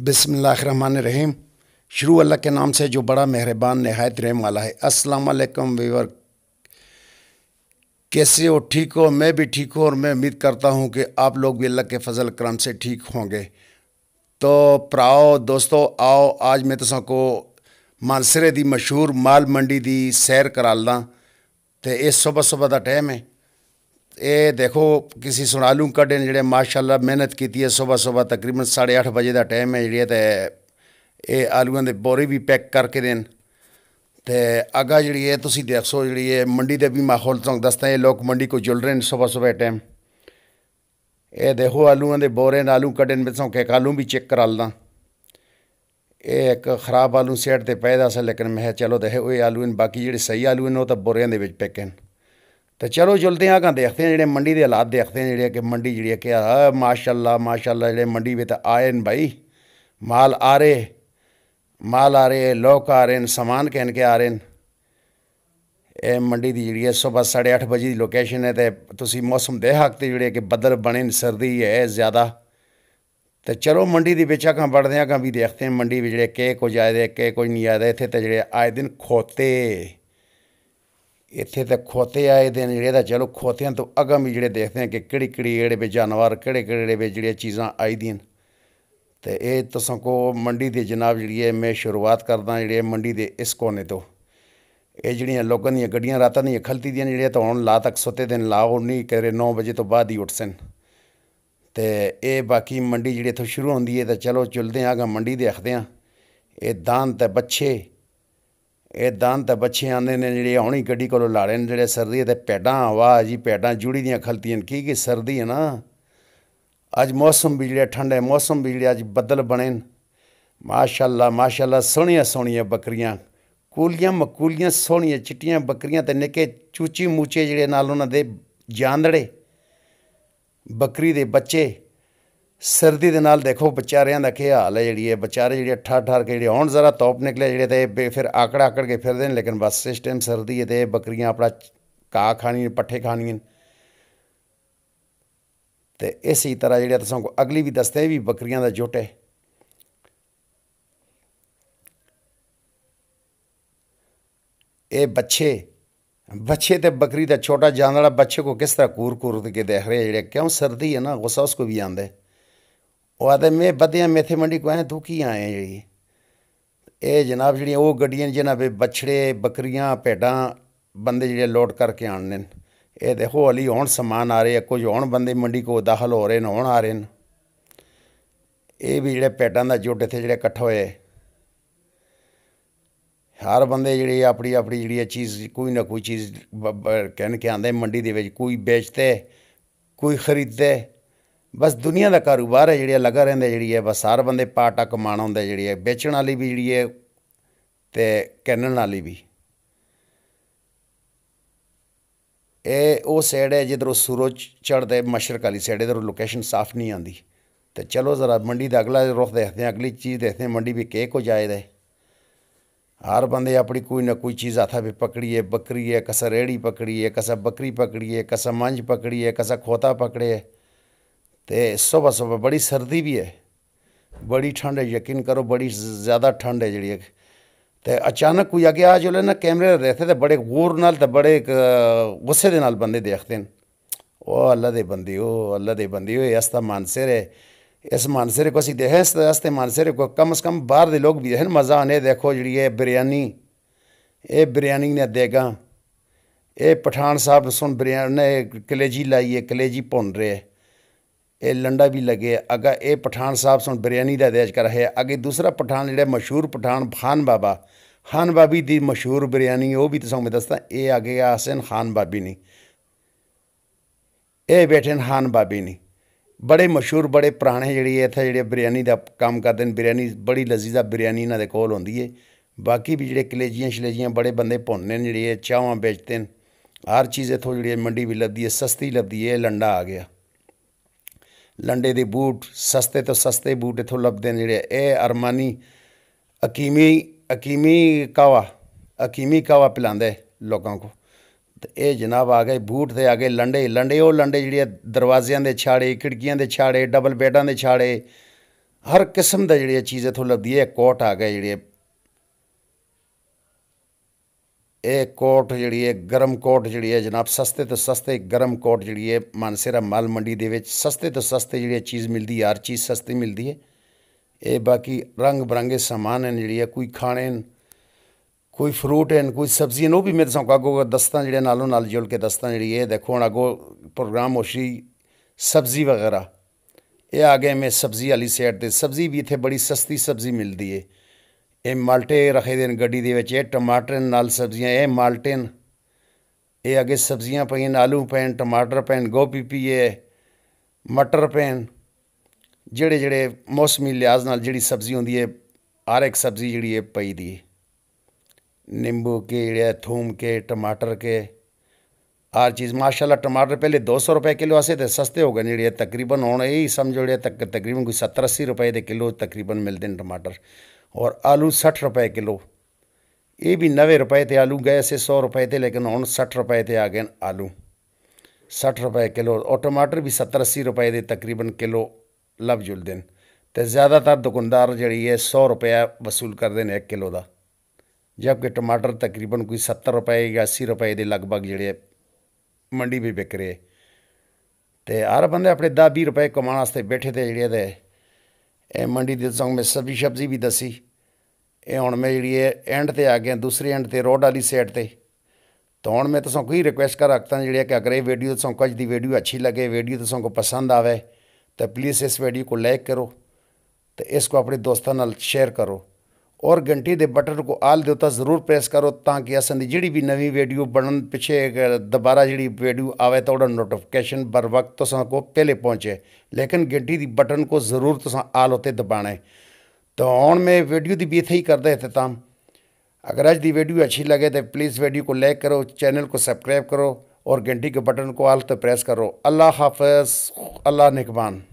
बसमान रहीम शुरू अल्लाह के नाम से जो बड़ा मेहरबान नहायत रहम वाला है अस्सलाम वालेकुम वीवर कैसे हो ठीक हो मैं भी ठीक हूँ और मैं उम्मीद करता हूँ कि आप लोग भी अल्लाह के फजल करम से ठीक होंगे तो प्राओ दोस्तों आओ आज मैं तो को मानसरे दी मशहूर माल मंडी दी सैर करा ला तो ये सुबह सुबह का टाइम है ਇਹ ਦੇਖੋ ਕਿਸੇ ਸੁਣਾ ਕੱਡੇ ਨੇ ਜਿਹੜੇ ਮਾਸ਼ਾਅੱਲਾ ਮਿਹਨਤ ਕੀਤੀ ਹੈ ਸਵੇਰ ਸਵੇਰ ਤਕਰੀਬਨ 8:30 ਵਜੇ ਦਾ ਟਾਈਮ ਹੈ ਜਿਹੜੀ ਤੇ ਇਹ ਆਲੂਆਂ ਦੇ ਬੋਰੇ ਵੀ ਪੈਕ ਕਰਕੇ ਦੇਣ ਤੇ ਅਗਾ ਜਿਹੜੀ ਹੈ ਤੁਸੀਂ ਦੇਖ ਸੋ ਜਿਹੜੀ ਹੈ ਮੰਡੀ ਦੇ ਵੀ ਮਾਹੌਲ ਤੋਂ ਦੱਸਦਾ ਇਹ ਲੋਕ ਮੰਡੀ ਕੋ ਜੁਲ ਰਹੇ ਨੇ ਸਵੇਰ ਸਵੇਰ ਟਾਈਮ ਇਹ ਦੇਖੋ ਆਲੂਆਂ ਦੇ ਬੋਰੇ ਨਾਲ ਆਲੂ ਕੱਢਣ ਵਿੱਚੋਂ ਕੇ ਕਾਲੂ ਵੀ ਚੈੱਕ ਕਰਾ ਲਦਾ ਇਹ ਇੱਕ ਖਰਾਬ ਆਲੂ ਸੈਟ ਤੇ ਪੈਦਾ ਸੀ ਲੇਕਿਨ ਮੈਂ ਚਲੋ ਦੇਖੋ ਇਹ ਆਲੂ ਨੇ ਬਾਕੀ ਜਿਹੜੇ ਸਹੀ ਆਲੂ ਨੇ ਉਹ ਤਾਂ ਬੋਰਿਆਂ ਦੇ ਵਿੱਚ ਪੈਕ ਹਨ तो ਚਲੋ ਜੁਲਦੇ ਆ आगाँ ਦੇਖਦੇ ਆ ਜਿਹੜੇ ਮੰਡੀ ਦੇ ਹਾਲਾਤ ਦੇਖਦੇ ਆ ਜਿਹੜੇ ਕਿ ਮੰਡੀ ਜਿਹੜੀ ਕਿ ਆ माशाल्लाह जेह्ड़े ਜਿਹੜੇ ਮੰਡੀ ਵਿੱਚ ਆਏ ਨੇ ਭਾਈ ਮਾਲ ਆ रहे ਮਾਲ ਆ रहे ਲੋਕ ਆ रहे न सामान कहन के आ रहे न ਇਹ ਮੰਡੀ ਦੀ ਜਿਹੜੀ ਹੈ ਸਵੇਰ 8:30 ਵਜੇ ਦੀ ਲੋਕੇਸ਼ਨ ਹੈ ਤੇ ਤੁਸੀਂ ਮੌਸਮ ਦੇ ਹੱਕ ਤੇ ਜਿਹੜੇ ਕਿ ਬੱਦਲ ਬਣੇ ਨੇ ਸਰਦੀ ਹੈ ਜ਼ਿਆਦਾ ਤੇ ਚਲੋ ਮੰਡੀ ਦੇ ਵਿੱਚ ਆਖਾਂ ਵੜਦੇ ਆਕਾਂ ਵੀ ਦੇਖਦੇ ਆਂ ਮੰਡੀ ਵਿੱਚ ਜਿਹੜੇ ਕੇ ਕੋ ਜਾਇਦੇ ਕੇ ਕੋਈ ਨਹੀਂ ਆਏ ਇੱਥੇ ਤੇ ਜਿਹੜੇ ਆਏ ਦਿਨ ਖੋਤੇ ਇੱਥੇ ਤਾਂ ਖੋਤੇ ਆਏ ਦੇ ਨੇ ਜਿਹੜੇ ਦਾ ਚਲੋ ਖੋਤਿਆਂ ਤੋਂ ਅਗਮ ਹੀ ਜਿਹੜੇ ਦੇਖਦੇ ਆ ਕਿ ਕਿਹੜੀ ਕਿਹੜੀ ਜਿਹੜੇ ਵੀ ਜਾਨਵਰ ਕਿਹੜੇ ਕਿਹੜੇ ਵੀ ਜਿਹੜੀਆਂ ਚੀਜ਼ਾਂ ਆਈ ਦੀਆਂ ਤੇ ਇਹ ਤੁਸਾਂ ਕੋ ਮੰਡੀ ਦੇ ਜਨਾਬ ਜਿਹੜੀ ਹੈ ਮੈਂ ਸ਼ੁਰੂਆਤ ਕਰਦਾ ਜਿਹੜੇ ਮੰਡੀ ਦੇ ਇਸ ਕੋਨੇ ਤੋਂ ਇਹ ਜਿਹੜੀਆਂ ਲੋਕਾਂ ਦੀਆਂ ਗੱਡੀਆਂ ਰਾਤਾਂ ਨਹੀਂ ਖਲਤੀ ਦੀਆਂ ਜਿਹੜੀਆਂ ਤਾਂ ਹੁਣ ਲਾ ਤੱਕ ਸੁੱਤੇ ਦਿਨ ਲਾ ਉਹ ਨਹੀਂ ਕਰੇ 9 ਵਜੇ ਤੋਂ ਬਾਅਦ ਹੀ ਉੱਠਸਨ ਤੇ ਇਹ ਬਾਕੀ ਮੰਡੀ ਜਿਹੜੀ ਤੋਂ ਸ਼ੁਰੂ ਹੁੰਦੀ ਹੈ ਤਾਂ ਚਲੋ ਚੁਲਦੇ ਆਗਾ ਮੰਡੀ ਦੇਖਦੇ ਆ ਇਹ ਦਾਨ ਤੇ ਬੱਚੇ ਇਹ ਦੰਦ ਬੱਚੇ ਆਂਦੇ ਨੇ ਜਿਹੜੇ ਹੌਣੀ ਗੱਡੀ ਕੋਲੋਂ ਲਾੜੇ ਨੇ ਜਿਹੜੇ ਸਰਦੀ ਤੇ ਪੈਡਾਂ ਆਵਾ ਜੀ ਪੈਡਾਂ ਜੁੜੀ ਦੀਆਂ ਖਲਤੀਆਂ ਕੀ ਕੀ ਸਰਦੀ ਹੈ ਨਾ ਅੱਜ ਮੌਸਮ ਵੀ ਜਿਹੜਾ ਠੰਡਾ ਹੈ ਮੌਸਮ ਵੀ ਜਿਹੜਾ ਅੱਜ ਬੱਦਲ ਬਣੇ ਮਾਸ਼ਾਅੱਲਾ ਮਾਸ਼ਾਅੱਲਾ ਸੋਹਣੀਆਂ ਸੋਹਣੀਆਂ ਬੱਕਰੀਆਂ ਕੂਲੀਆਂ ਮਕੂਲੀਆਂ ਸੋਹਣੀਆਂ ਚਿੱਟੀਆਂ ਬੱਕਰੀਆਂ ਤੇ ਨਿੱਕੇ ਚੂਚੀ ਮੂਚੇ ਜਿਹੜੇ ਨਾਲ ਉਹਨਾਂ ਦੇ ਜਾਨੜੇ ਬੱਕਰੀ ਦੇ ਬੱਚੇ ਸਰਦੀ ਦੇ ਨਾਲ ਦੇਖੋ ਵਿਚਾਰਿਆਂ ਦਾ ਕੀ ਹਾਲ ਹੈ ਜਿਹੜੀ ਇਹ ਵਿਚਾਰੇ ਜਿਹੜੇ ਠਾ ਠਾਰ ਕੇ ਜਿਹੜੇ ਹੁਣ ਜ਼ਰਾ ਤੌਪ ਨਿਕਲੇ ਜਿਹੜੇ ਤੇ ਫਿਰ ਆਕੜਾ ਆਕੜ ਕੇ ਫਿਰਦੇ ਨੇ ਲੇਕਿਨ ਬਸ ਇਸ ਟਾਈਮ ਸਰਦੀ ਹੈ ਤੇ ਬੱਕਰੀਆਂ ਆਪਣਾ ਕਾ ਖਾਣੀ ਪੱਠੇ ਖਾਣੀਆਂ ਤੇ ਇਸੇ ਤਰ੍ਹਾਂ ਜਿਹੜਾ ਤੁਸਾਂ ਕੋ ਅਗਲੀ ਵੀ ਦੱਸਦੇ ਵੀ ਬੱਕਰੀਆਂ ਦਾ ਜੁੱਟ ਹੈ ਇਹ ਬੱਚੇ ਬੱਚੇ ਤੇ ਬੱਕਰੀ ਦਾ ਛੋਟਾ ਜਾਨਵਰ ਬੱਚੇ ਕੋ ਕਿਸ ਤਰ੍ਹਾਂ ਕੂਰ ਕੂਰ ਕੇ ਦੇਖ ਰਹੇ ਜਿਹੜੇ ਕਿਉਂ ਸਰਦੀ ਹੈ ਨਾ ਗੁੱਸਾ ਉਸ ਕੋ ਵੀ ਆਂਦਾ ਹੈ ਉਹ ਮੈਂ ਬਦਿਆਂ ਮੇਥੇ ਮੰਡੀ ਕੋ ਆਏ ਦੁਖੀ ਆਏ ਜੀ ਇਹ ਜਨਾਬ ਜਿਹੜੀਆਂ ਉਹ ਗੱਡੀਆਂ ਜਿਨ੍ਹਾਂ ਵਿੱਚ ਬਛੜੇ ਬੱਕਰੀਆਂ ਭੇਡਾਂ ਬੰਦੇ ਜਿਹੜੇ ਲੋਡ ਕਰਕੇ ਆਣਨੇ ਨੇ ਇਹ ਦੇਖੋ ਅਲੀ ਹੁਣ ਸਮਾਨ ਆ ਰਹੇ ਕੁਝ ਹੁਣ ਬੰਦੇ ਮੰਡੀ ਕੋ ਦਾਖਲ ਹੋ ਰਹੇ ਨੇ ਹੁਣ ਆ ਰਹੇ ਨੇ ਇਹ ਵੀ ਜਿਹੜੇ ਭੇਡਾਂ ਦਾ ਜੁੱਟ ਇੱਥੇ ਜਿਹੜੇ ਇਕੱਠ ਹੋਏ ਹਰ ਬੰਦੇ ਜਿਹੜੇ ਆਪਣੀ ਆਪਣੀ ਜਿਹੜੀ ਚੀਜ਼ ਕੋਈ ਨਾ ਕੋਈ ਚੀਜ਼ ਕਹਿਣ ਕੇ ਆਂਦੇ ਮੰਡੀ ਦੇ ਵਿੱਚ ਕੋਈ ਵੇਚਦੇ ਕੋਈ ਖਰੀਦਦੇ ਬਸ ਦੁਨੀਆ ਦਾ ਕਾਰੋਬਾਰ ਹੈ ਜਿਹੜੀ ਲੱਗਾ ਰਹਿੰਦਾ ਜਿਹੜੀ ਹੈ ਬਸ ਸਾਰ ਬੰਦੇ ਪਾਟਾ ਕਮਾਣ ਹੁੰਦਾ ਜਿਹੜੀ ਹੈ ਵੇਚਣ ਵਾਲੀ ਵੀ ਜਿਹੜੀ ਹੈ ਤੇ ਕੰਨਣ ਵਾਲੀ ਵੀ ਇਹ ਉਹ ਸਾਈਡ ਹੈ ਜਿੱਧਰੋਂ ਸੂਰਜ ਚੜਦਾ ਹੈ ਮਸ਼ਰਕ ਵਾਲੀ ਸਾਈਡ ਇਧਰੋਂ ਲੋਕੇਸ਼ਨ ਸਾਫ਼ ਨਹੀਂ ਆਂਦੀ ਤੇ ਚਲੋ ਜ਼ਰਾ ਮੰਡੀ ਦਾ ਅਗਲਾ ਰੁਖ ਦੇਖਦੇ ਹਾਂ ਅਗਲੀ ਚੀਜ਼ ਦੇਖਦੇ ਹਾਂ ਮੰਡੀ ਵੀ ਕੇ ਕੋ ਜਾਇਦਾ ਹੈ ਹਰ ਬੰਦੇ ਆਪਣੀ ਕੋਈ ਨਾ ਕੋਈ ਚੀਜ਼ ਆਥਾ ਵੀ ਪਕੜੀਏ ਬੱਕਰੀ ਹੈ ਕਸਾ ਰੇੜੀ ਪਕੜੀਏ ਕਸਾ ਬੱਕਰੀ ਪਕੜੀਏ ਕਸਾ ਮੰਝ ਪਕੜੀਏ ਕਸਾ ਖੋਤਾ ਪਕੜੇ तो सुबह सुबह बड़ी सर्दी भी है बड़ी ठंड है यकीन करो बड़ी ज़्यादा ठंड है जी तो अचानक कोई अगे आ जल्द ना कैमरे रहते तो बड़े गौर नाल बड़े गुस्से के नाल बंदे देखते हैं ओ अल्लाह दे बंदी ओ अल्लाह दे बंदी ओ इस मानसर है इस मानसर को असं देखें इस मानसर को कम अज कम बहर के लोग भी देखें मज़ा आने देखो जी ये बिरयानी ये बिरयानी ने देगा ये पठान साहब सुन बिरयानी कलेजी लाइए कलेजी भुन रहे ਇਹ ਲੰਡਾ ਵੀ ਲਗੇ ਅਗਾ ਇਹ ਪਠਾਨ ਸਾਹਿਬ ਸੁਣ ਬਿਰਿਆਨੀ ਦਾ ਦੇਸ਼ ਕਰ ਰਹੇ ਅਗੇ ਦੂਸਰਾ ਪਠਾਨ ਜਿਹੜਾ ਮਸ਼ਹੂਰ ਪਠਾਨ ਖਾਨ ਬਾਬਾ ਖਾਨ ਬਾਬੀ ਦੀ ਮਸ਼ਹੂਰ ਬਿਰਿਆਨੀ ਉਹ ਵੀ ਤੁਹਾਨੂੰ ਮੈਂ ਦੱਸਦਾ ਇਹ ਅਗੇ ਆਸਨ ਖਾਨ ਬਾਬੀ ਨਹੀਂ ਇਹ ਬੈਠੇ ਖਾਨ ਬਾਬੀ ਨਹੀਂ ਬੜੇ ਮਸ਼ਹੂਰ ਬੜੇ ਪੁਰਾਣੇ ਜਿਹੜੀ ਇੱਥੇ ਜਿਹੜੇ ਬਿਰਿਆਨੀ ਦਾ ਕੰਮ ਕਰਦੇ ਨੇ ਬਿਰਿਆਨੀ ਬੜੀ ਲਜ਼ੀਜ਼ਾ ਬਿਰਿਆਨੀ ਇਹਨਾਂ ਦੇ ਕੋਲ ਹੁੰਦੀ ਏ ਬਾਕੀ ਵੀ ਜਿਹੜੇ ਕਲੇਜੀਆਂ ਛਲੇਜੀਆਂ ਬੜੇ ਬੰਦੇ ਭੁੰਨਨੇ ਨੇ ਜਿਹੜੇ ਚਾਹਾਂ ਵੇਚਦੇ ਨੇ ਹਰ ਚੀਜ਼ ਇਥੋਂ ਜਿਹੜੀ ਮੰਡੀ ਵੀ ਲੱਭਦੀ ਏ ਸਸਤੀ ਲੱਭਦੀ ਏ ਲੰਡਾ ਆ ਗਿਆ ਲੰਡੇ ਦੇ ਬੂਟ ਸਸਤੇ ਤੋਂ ਸਸਤੇ ਬੂਟ ਇਥੋਂ ਲੱਭਦੇ ਨੇ ਜਿਹੜੇ ਇਹ ਅਰਮਾਨੀ ਅਕੀਮੀ ਅਕੀਮੀ ਕਾਵਾ ਅਕੀਮੀ ਕਾਵਾ ਪਿਲਾਉਂਦੇ ਲੋਕਾਂ ਕੋ ਤੇ ਇਹ ਜਨਾਬ ਆ ਗਏ ਬੂਟ ਤੇ ਆ ਗਏ ਲੰਡੇ ਲੰਡੇ ਉਹ ਲੰਡੇ ਜਿਹੜੇ ਦਰਵਾਜ਼ਿਆਂ ਦੇ ਛਾੜੇ ਖਿੜਕੀਆਂ ਦੇ ਛਾੜੇ ਡਬਲ ਬੈਡਾਂ ਦੇ ਛਾੜੇ ਹਰ ਕਿਸਮ ਦਾ ਜਿਹੜੀ ਚੀਜ਼ ਇਥੋਂ ਲੱਭਦੀ ਹੈ ਕੋਟ ਆ ਗਏ ਜਿਹੜੇ ਇਹ ਕੋਟ ਜਿਹੜੀ ਹੈ ਗਰਮ ਕੋਟ ਜਿਹੜੀ ਹੈ ਜਨਾਬ ਸਸਤੇ ਤੋਂ ਸਸਤੇ ਗਰਮ ਕੋਟ ਜਿਹੜੀ ਹੈ ਮਾਨਸੇਰਾ ਮਾਲ ਮੰਡੀ ਦੇ ਵਿੱਚ ਸਸਤੇ ਤੋਂ ਸਸਤੇ ਜਿਹੜੀ ਚੀਜ਼ ਮਿਲਦੀ ਹੈ ਹਰ ਚੀਜ਼ ਸਸਤੀ ਮਿਲਦੀ ਹੈ ਇਹ ਬਾਕੀ ਰੰਗ ਬਰੰਗੇ ਸਮਾਨ ਹਨ ਜਿਹੜੀ ਹੈ ਕੋਈ ਖਾਣੇ ਹਨ ਕੋਈ ਫਰੂਟ ਹਨ ਕੋਈ ਸਬਜ਼ੀ ਉਹ ਵੀ ਮੇਰੇ ਸੰਗ ਕਾਗੋ ਦਸਤਾਂ ਜਿਹੜੇ ਨਾਲੋਂ ਨਾਲ ਜੁੜ ਕੇ ਦਸਤਾਂ ਜਿਹੜੀ ਹੈ ਦੇਖੋ ਹੁਣ ਅਗੋ ਪ੍ਰੋਗਰਾਮ ਹੋਸ਼ੀ ਸਬਜ਼ੀ ਵਗੈਰਾ ਇਹ ਆ ਗਏ ਮੈਂ ਸਬਜ਼ੀ ਵਾਲੀ ਸਾਈਡ ਤੇ ਸਬਜ਼ੀ ਵੀ ਇੱਥੇ ਬੜੀ ਸਸਤੀ ਸਬਜ਼ੀ ਮਿਲਦੀ ਹੈ ਇਹ ਮਾਲਟੇ ਰੱਖੇ ਦੇ ਗੱਡੀ ਦੇ ਵਿੱਚ ਇਹ ਟਮਾਟਰ ਨਾਲ ਸਬਜ਼ੀਆਂ ਇਹ ਮਾਲਟੇਨ ਇਹ ਅੱਗੇ ਸਬਜ਼ੀਆਂ ਪਈਆਂ ਆਲੂ ਪੈਣ ਟਮਾਟਰ ਪੈਣ ਗੋਭੀ ਪੀਏ ਮਟਰ ਪੈਣ ਜਿਹੜੇ ਜਿਹੜੇ ਮੌਸਮੀ ਲਿਆਜ਼ ਨਾਲ ਜਿਹੜੀ ਸਬਜ਼ੀ ਹੁੰਦੀ ਹੈ ਹਰ ਇੱਕ ਸਬਜ਼ੀ ਜਿਹੜੀ ਹੈ ਪਈ ਦੀ ਨਿੰਬੂ ਕੇ ਥੂਮ ਕੇ ਟਮਾਟਰ ਕੇ ਆਰ ਚੀਜ਼ ਮਾਸ਼ਾਅੱਲਾ ਟਮਾਟਰ ਪਹਿਲੇ 200 ਰੁਪਏ ਕਿਲੋ ਆਸੇ ਤੇ ਸਸਤੇ ਹੋ ਗਏ ਜਿਹੜੇ ਤਕਰੀਬਨ ਹੁਣ ਇਹ ਸਮਝੋ ਜਿਹੜੇ ਤੱਕ ਤਕਰੀਬਨ ਕੋਈ 70 80 ਰੁਪਏ ਦੇ ਕਿਲੋ ਤਕਰੀਬਨ ਮਿਲਦੇ ਨੇ ਟਮਾਟਰ ਔਰ ਆਲੂ 60 ਰੁਪਏ ਕਿਲੋ ਇਹ ਵੀ 90 ਰੁਪਏ ਤੇ ਆਲੂ ਗਏ ਸੀ 100 ਰੁਪਏ ਤੇ ਲੇਕਿਨ ਹੁਣ 60 ਰੁਪਏ ਤੇ ਆ ਗਏ ਆਲੂ 60 ਰੁਪਏ ਕਿਲੋ ਔਰ ਟਮਾਟਰ ਵੀ 70 80 ਰੁਪਏ ਦੇ ਤਕਰੀਬਨ ਕਿਲੋ ਲਵ ਜੁਲ ਦਿਨ ਤੇ ਜ਼ਿਆਦਾਤਰ ਦੁਕਾਨਦਾਰ ਜਿਹੜੀ ਹੈ 100 ਰੁਪਏ ਵਸੂਲ ਕਰਦੇ ਨੇ 1 ਕਿਲੋ ਦਾ ਜਦਕਿ ਟਮਾਟਰ ਤਕਰੀਬਨ ਕੋਈ 70 ਰੁਪਏ ਜਾਂ 80 ਰੁਪਏ ਦੇ ਲਗਭਗ ਜਿਹੜੇ ਮੰਡੀ ਵੀ ਵਿਕ ਰਹੇ ਤੇ ਹਰ ਬੰਦੇ ਆਪਣੇ 10 20 ਰੁਪਏ ਕਮਾਉਣ ਵਾਸਤੇ ਬੈਠੇ ਤੇ ਜਿਹੜੇ ਦੇ ਇਹ ਮੰਡੀ ਦੇ ਸੰਗ ਮੈਂ ਸਭੀ ਸਬਜ਼ੀ ਵੀ ਦਸੀ ਇਹ ਹੁਣ ਮੈਂ ਜਿਹੜੀ ਐਂਡ ਤੇ ਆ ਗਿਆ ਦੂਸਰੇ ਐਂਡ ਤੇ ਰੋਡ ਵਾਲੀ ਸਾਈਡ ਤੇ ਤਾਂ ਹੁਣ ਮੈਂ ਤੁਸਾਂ ਕੋਈ ਰਿਕੁਐਸਟ ਕਰ ਰੱਖਤਾ ਜਿਹੜੀ ਕਿ ਅਗਰ ਇਹ ਵੀਡੀਓ ਤੁਸਾਂ ਕੁਝ ਦੀ ਵੀਡੀਓ ਅੱਛੀ ਲਗੇ ਵੀਡੀਓ ਤੁਸਾਂ ਕੋ ਪਸੰਦ ਆਵੇ ਤਾਂ ਪਲੀਜ਼ ਇਸ ਵੀਡੀਓ ਕੋ ਲਾਈਕ ਕਰੋ ਤੇ ਇਸ ਕੋ ਆਪਣੇ ਦੋਸਤਾਂ ਨਾਲ ਸ਼ੇਅਰ ਕਰੋ और घंटी के बटन को आल देता जरूर प्रेस करो ताकि असि जी भी नवी वीडियो बन पिछे दोबारा जी वीडियो आवे तो उड़ा नोटिफिकेशन बर वक्त तो को पहले पहुँचे लेकिन घंटी की बटन को जरूर तो आल उत्ते दबाने तो हूँ मैं वीडियो की भी इतें ही करता इतने तम अगर अज की वीडियो अच्छी लगे तो प्लीज़ वीडियो को लाइक करो चैनल को सब्सक्राइब करो और घंटी के बटन को आल तो प्रेस करो अल्लाह हाफ अल्लाह निकबान